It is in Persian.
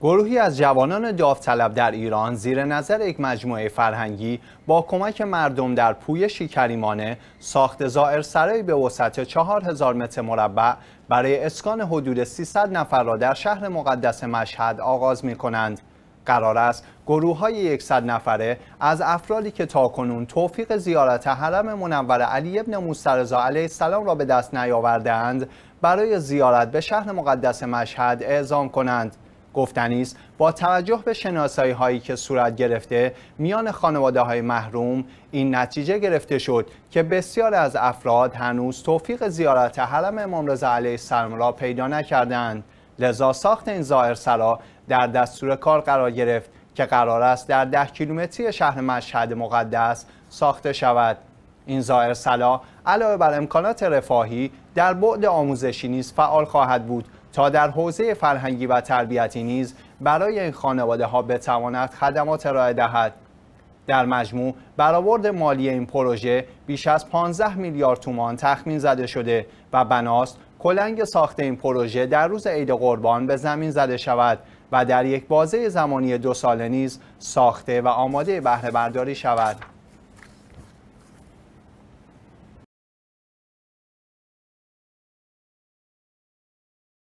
گروهی از جوانان داوطلب در ایران زیر نظر یک مجموعه فرهنگی با کمک مردم در پویشی کریمانه ساخت زائر سرایی به وسط 4000 متر مربع برای اسکان حدود 300 نفر را در شهر مقدس مشهد آغاز می کنند. قرار است گروه های 100 نفره از افرادی که تاکنون توفیق زیارت حرم منور علی ابن مسترزا علیه السلام را به دست نیاوردهاند برای زیارت به شهر مقدس مشهد اعزام کنند. گفتنی با توجه به شناسایی هایی که صورت گرفته میان خانواده های محروم این نتیجه گرفته شد که بسیار از افراد هنوز توفیق زیارت حرم امام رضا علیه السلام را پیدا نکردند لذا ساخت این سلام در دستور کار قرار گرفت که قرار است در ده کیلومتری شهر مشهد مقدس ساخته شود این ظاهر سلا علاوه بر امکانات رفاهی در بعد آموزشی نیز فعال خواهد بود تا در حوزه فرهنگی و تربیتی نیز برای این خانواده ها بتواند خدمات ارائه دهد در مجموع برآورد مالی این پروژه بیش از 15 میلیارد تومان تخمین زده شده و بناست کلنگ ساخت این پروژه در روز عید قربان به زمین زده شود و در یک بازه زمانی دو ساله نیز ساخته و آماده بهره برداری شود